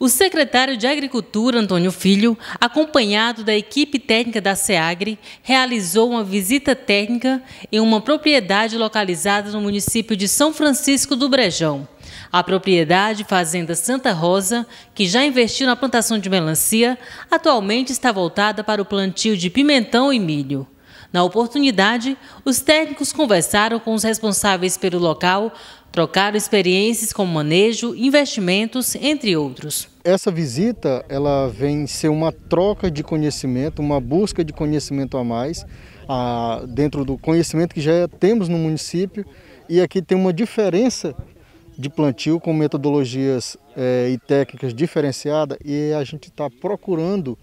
O secretário de Agricultura, Antônio Filho, acompanhado da equipe técnica da SEAGRE, realizou uma visita técnica em uma propriedade localizada no município de São Francisco do Brejão. A propriedade Fazenda Santa Rosa, que já investiu na plantação de melancia, atualmente está voltada para o plantio de pimentão e milho. Na oportunidade, os técnicos conversaram com os responsáveis pelo local, trocaram experiências com manejo, investimentos, entre outros. Essa visita ela vem ser uma troca de conhecimento, uma busca de conhecimento a mais, a, dentro do conhecimento que já temos no município. E aqui tem uma diferença de plantio com metodologias é, e técnicas diferenciadas e a gente está procurando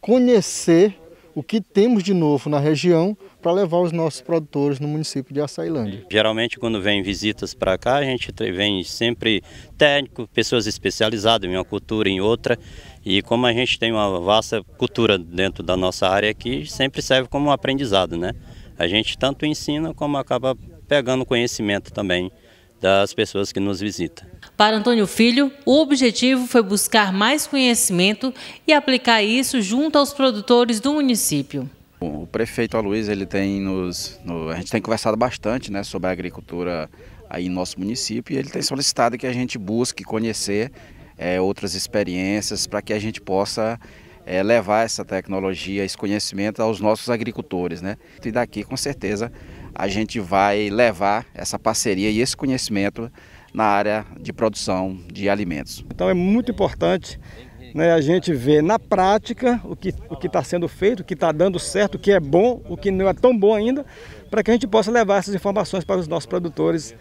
conhecer o que temos de novo na região para levar os nossos produtores no município de Açailândia. Geralmente quando vem visitas para cá, a gente vem sempre técnico, pessoas especializadas em uma cultura, em outra, e como a gente tem uma vasta cultura dentro da nossa área aqui, sempre serve como um aprendizado, né? A gente tanto ensina como acaba pegando conhecimento também das pessoas que nos visitam. Para Antônio Filho, o objetivo foi buscar mais conhecimento e aplicar isso junto aos produtores do município. O prefeito Aloysio, ele tem nos, no, a gente tem conversado bastante né, sobre a agricultura aí em nosso município e ele tem solicitado que a gente busque conhecer é, outras experiências para que a gente possa é, levar essa tecnologia, esse conhecimento aos nossos agricultores. Né? E daqui, com certeza, a gente vai levar essa parceria e esse conhecimento na área de produção de alimentos. Então é muito importante né, a gente ver na prática o que o está sendo feito, o que está dando certo, o que é bom, o que não é tão bom ainda, para que a gente possa levar essas informações para os nossos produtores.